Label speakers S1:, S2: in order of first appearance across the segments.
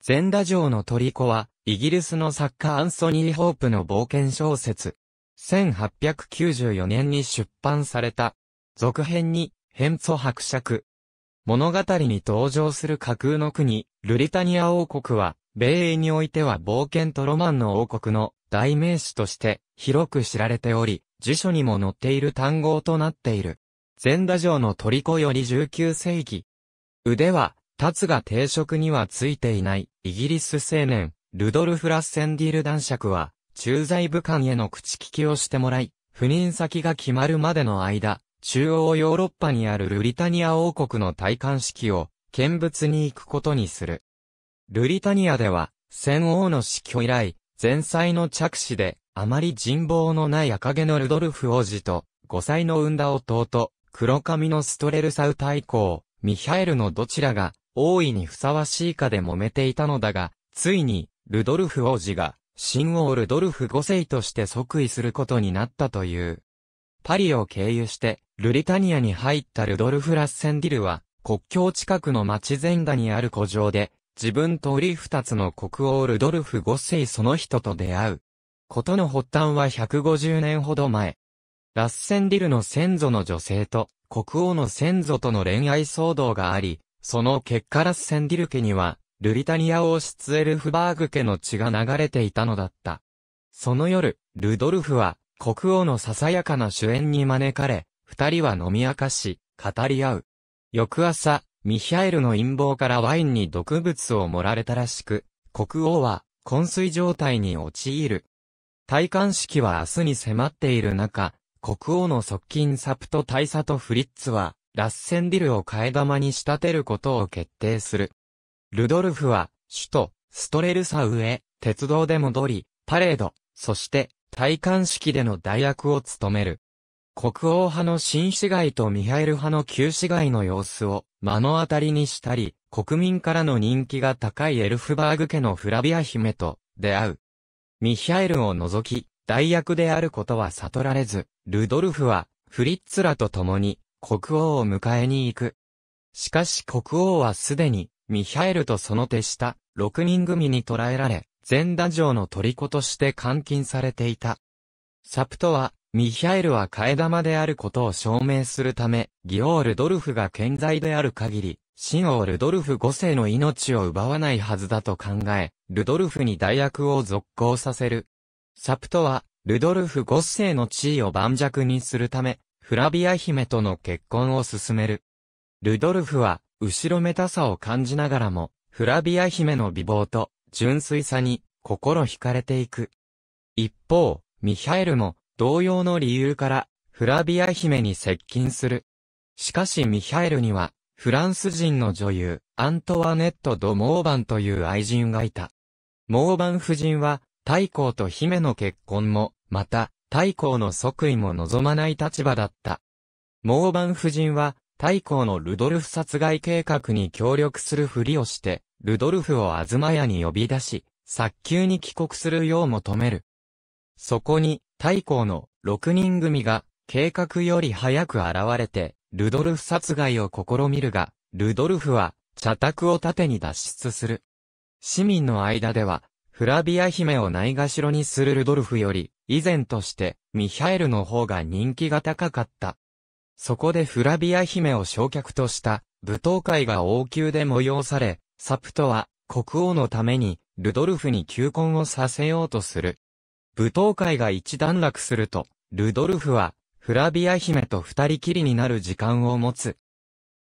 S1: 全ダ城の虜は、イギリスの作家アンソニー・ホープの冒険小説。1894年に出版された。続編に、変祖伯爵。物語に登場する架空の国、ルリタニア王国は、米英においては冒険とロマンの王国の代名詞として広く知られており、辞書にも載っている単語となっている。全ダ城の虜より19世紀。腕は、タツが定職にはついていない、イギリス青年、ルドルフ・ラッセンディール男爵は、駐在武官への口利きをしてもらい、赴任先が決まるまでの間、中央ヨーロッパにあるルリタニア王国の戴冠式を見物に行くことにする。ルリタニアでは、戦王の死去以来、前妻の着手で、あまり人望のない赤毛のルドルフ王子と、5歳の産んだ弟、黒髪のストレルサウ大公、ミハエルのどちらが、大いにふさわしいかで揉めていたのだが、ついに、ルドルフ王子が、新王ルドルフ5世として即位することになったという。パリを経由して、ルリタニアに入ったルドルフ・ラッセンディルは、国境近くの町前田にある古城で、自分と折二つの国王ルドルフ5世その人と出会う。ことの発端は150年ほど前。ラッセンディルの先祖の女性と、国王の先祖との恋愛騒動があり、その結果ラッセンディル家には、ルリタニア王室エルフバーグ家の血が流れていたのだった。その夜、ルドルフは、国王のささやかな主演に招かれ、二人は飲み明かし、語り合う。翌朝、ミヒャエルの陰謀からワインに毒物を盛られたらしく、国王は、昏睡状態に陥る。戴冠式は明日に迫っている中、国王の側近サプト大佐とフリッツは、ラッセンディルを替え玉に仕立てることを決定する。ルドルフは、首都、ストレルサウへ、鉄道で戻り、パレード、そして、戴冠式での代役を務める。国王派の新市街とミハエル派の旧市街の様子を目の当たりにしたり、国民からの人気が高いエルフバーグ家のフラビア姫と出会う。ミハエルを除き、代役であることは悟られず、ルドルフはフリッツらと共に国王を迎えに行く。しかし国王はすでに、ミハエルとその手下、6人組に捕らえられ、全打城の虜として監禁されていた。サプトは、ミヒャエルは替え玉であることを証明するため、ギオールドルフが健在である限り、新王ルドルフ5世の命を奪わないはずだと考え、ルドルフに代役を続行させる。サプトは、ルドルフ5世の地位を盤石にするため、フラビア姫との結婚を進める。ルドルフは、後ろめたさを感じながらも、フラビア姫の美貌と、純粋さに、心惹かれていく。一方、ミハエルも、同様の理由から、フラビア姫に接近する。しかしミハエルには、フランス人の女優、アントワネット・ド・モーバンという愛人がいた。モーバン夫人は、太后と姫の結婚も、また、太閤の即位も望まない立場だった。バ番夫人は、太閤のルドルフ殺害計画に協力するふりをして、ルドルフを東屋に呼び出し、早急に帰国するよう求める。そこに、太閤の6人組が、計画より早く現れて、ルドルフ殺害を試みるが、ルドルフは、茶卓を盾に脱出する。市民の間では、フラビア姫をないがしろにするルドルフより、以前として、ミヒャエルの方が人気が高かった。そこでフラビア姫を焼却とした、舞踏会が王宮で催され、サプトは、国王のために、ルドルフに求婚をさせようとする。舞踏会が一段落すると、ルドルフは、フラビア姫と二人きりになる時間を持つ。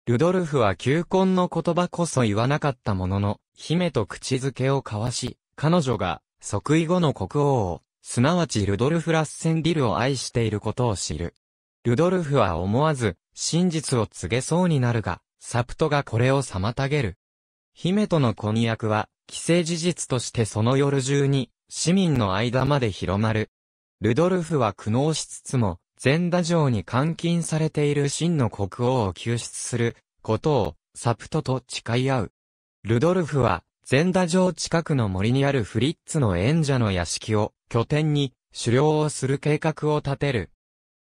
S1: ルドルフは求婚の言葉こそ言わなかったものの、姫と口づけを交わし、彼女が、即位後の国王を、すなわちルドルフ・ラッセンディルを愛していることを知る。ルドルフは思わず、真実を告げそうになるが、サプトがこれを妨げる。姫との婚約は、既成事実としてその夜中に、市民の間まで広まる。ルドルフは苦悩しつつも、全打城に監禁されている真の国王を救出することをサプトと誓い合う。ルドルフは善田城近くの森にあるフリッツの演者の屋敷を拠点に狩猟をする計画を立てる。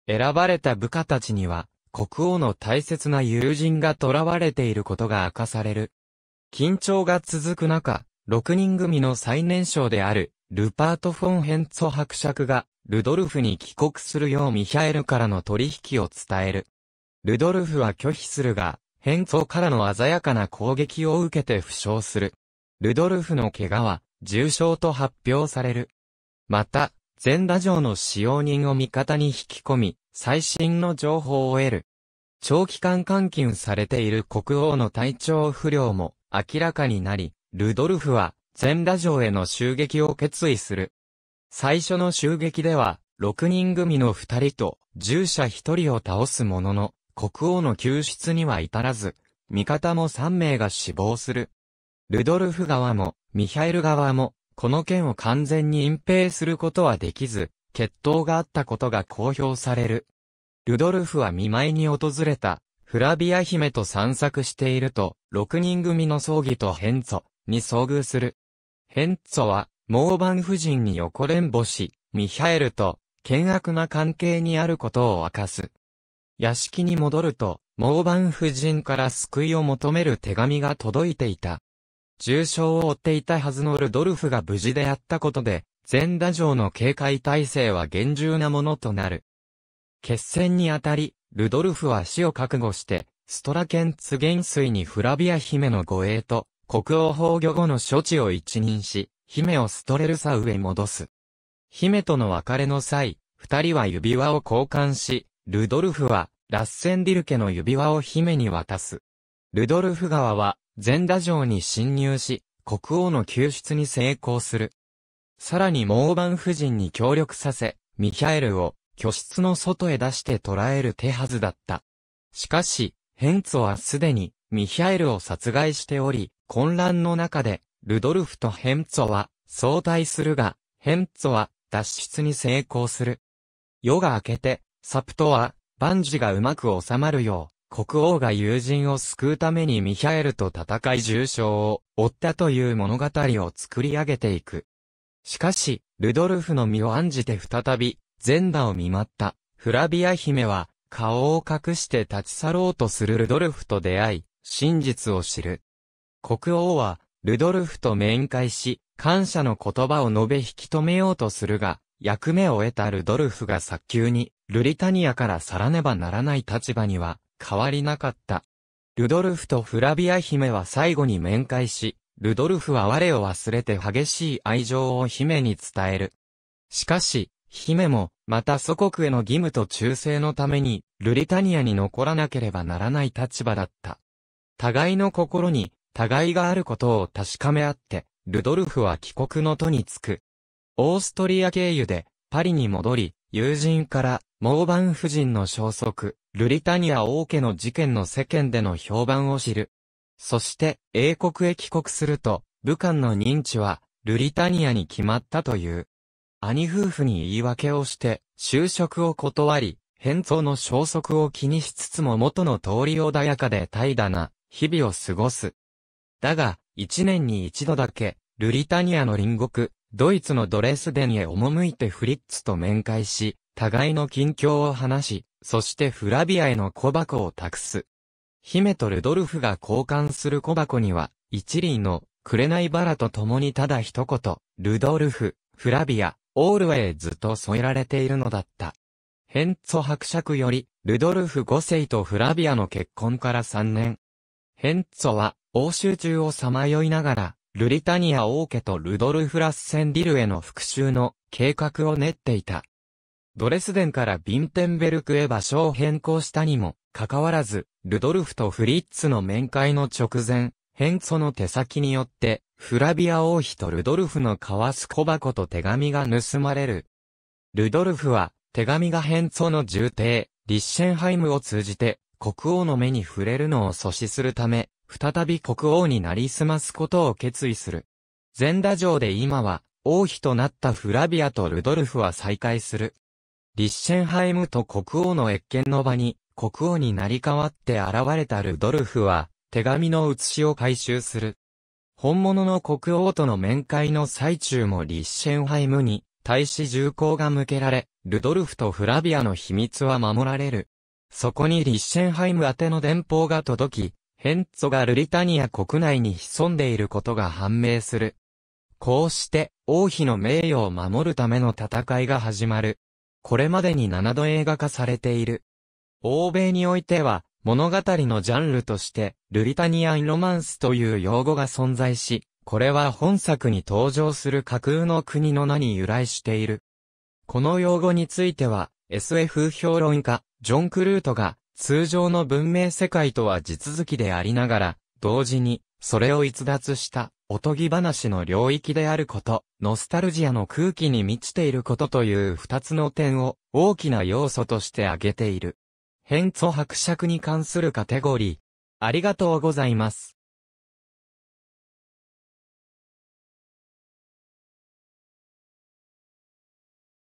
S1: 選ばれた部下たちには、国王の大切な友人が囚われていることが明かされる。緊張が続く中、6人組の最年少である、ルパート・フォン・ヘンツォ伯爵が、ルドルフに帰国するようミヒャエルからの取引を伝える。ルドルフは拒否するが、ヘンツォからの鮮やかな攻撃を受けて負傷する。ルドルフの怪我は重傷と発表される。また、全打城の使用人を味方に引き込み、最新の情報を得る。長期間監禁されている国王の体調不良も明らかになり、ルドルフは全打城への襲撃を決意する。最初の襲撃では、6人組の2人と従者1人を倒すものの、国王の救出には至らず、味方も3名が死亡する。ルドルフ側も、ミハエル側も、この件を完全に隠蔽することはできず、決闘があったことが公表される。ルドルフは見舞いに訪れた、フラビア姫と散策していると、6人組の葬儀とヘンツォに遭遇する。ヘンツォは、モーバン夫人に横連母し、ミハエルと、険悪な関係にあることを明かす。屋敷に戻ると、モーバン夫人から救いを求める手紙が届いていた。重傷を負っていたはずのルドルフが無事であったことで、全打城の警戒体制は厳重なものとなる。決戦にあたり、ルドルフは死を覚悟して、ストラケンツ元帥にフラビア姫の護衛と、国王崩御後の処置を一任し、姫をストレルサウへ戻す。姫との別れの際、二人は指輪を交換し、ルドルフは、ラッセンディル家の指輪を姫に渡す。ルドルフ側は、全打城に侵入し、国王の救出に成功する。さらに猛ー夫人に協力させ、ミヒャエルを居室の外へ出して捕らえる手はずだった。しかし、ヘンツォはすでにミヒャエルを殺害しており、混乱の中で、ルドルフとヘンツォは相対するが、ヘンツォは脱出に成功する。夜が明けて、サプトは、万事がうまく収まるよう、国王が友人を救うためにミヒャエルと戦い重傷を負ったという物語を作り上げていく。しかし、ルドルフの身を案じて再び、全裸を見舞った、フラビア姫は、顔を隠して立ち去ろうとするルドルフと出会い、真実を知る。国王は、ルドルフと面会し、感謝の言葉を述べ引き止めようとするが、役目を得たルドルフが早急に、ルリタニアから去らねばならない立場には、変わりなかった。ルドルフとフラビア姫は最後に面会し、ルドルフは我を忘れて激しい愛情を姫に伝える。しかし、姫も、また祖国への義務と忠誠のために、ルリタニアに残らなければならない立場だった。互いの心に、互いがあることを確かめ合って、ルドルフは帰国の途に着く。オーストリア経由で、パリに戻り、友人から、モーバン夫人の消息、ルリタニア王家の事件の世間での評判を知る。そして、英国へ帰国すると、武漢の認知は、ルリタニアに決まったという。兄夫婦に言い訳をして、就職を断り、変装の消息を気にしつつも元の通り穏やかで怠惰な、日々を過ごす。だが、一年に一度だけ、ルリタニアの隣国、ドイツのドレスデンへ赴いてフリッツと面会し、互いの近況を話し、そしてフラビアへの小箱を託す。姫とルドルフが交換する小箱には、一輪の、紅バラと共にただ一言、ルドルフ、フラビア、オールウェイズと添えられているのだった。ヘンツォ伯爵より、ルドルフ5世とフラビアの結婚から3年。ヘンツォは、欧州中をさまよいながら、ルリタニア王家とルドルフ・ラッセンディルへの復讐の計画を練っていた。ドレスデンからビンテンベルクへ場所を変更したにも、かかわらず、ルドルフとフリッツの面会の直前、ヘンソの手先によって、フラビア王妃とルドルフのわす小箱と手紙が盗まれる。ルドルフは、手紙がヘンソの重帝、リッシェンハイムを通じて、国王の目に触れるのを阻止するため、再び国王になりすますことを決意する。全打城で今は、王妃となったフラビアとルドルフは再会する。リッシェンハイムと国王の越見の場に、国王になり変わって現れたルドルフは、手紙の写しを回収する。本物の国王との面会の最中もリッシェンハイムに、対し銃口が向けられ、ルドルフとフラビアの秘密は守られる。そこにリッシェンハイム宛ての電報が届き、ヘンツォがルリタニア国内に潜んでいることが判明する。こうして、王妃の名誉を守るための戦いが始まる。これまでに7度映画化されている。欧米においては、物語のジャンルとして、ルリタニアン・ロマンスという用語が存在し、これは本作に登場する架空の国の名に由来している。この用語については、SF 評論家、ジョン・クルートが、通常の文明世界とは地続きでありながら、同時に、それを逸脱した、おとぎ話の領域であること、ノスタルジアの空気に満ちていることという二つの点を大きな要素として挙げている。変祖伯爵に関するカテゴリー。ありがとうございます。